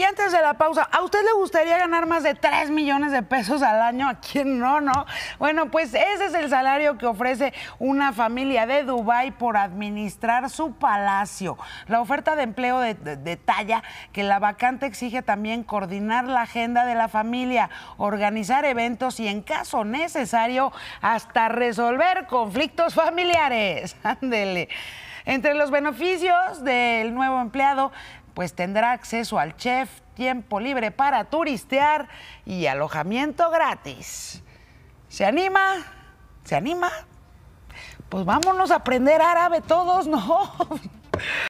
Y antes de la pausa, ¿a usted le gustaría ganar más de 3 millones de pesos al año? ¿A quién no, no? Bueno, pues ese es el salario que ofrece una familia de Dubái por administrar su palacio. La oferta de empleo detalla que la vacante exige también coordinar la agenda de la familia, organizar eventos y en caso necesario hasta resolver conflictos familiares. Ándele. Entre los beneficios del nuevo empleado pues tendrá acceso al chef, tiempo libre para turistear y alojamiento gratis. ¿Se anima? ¿Se anima? Pues vámonos a aprender árabe todos, ¿no?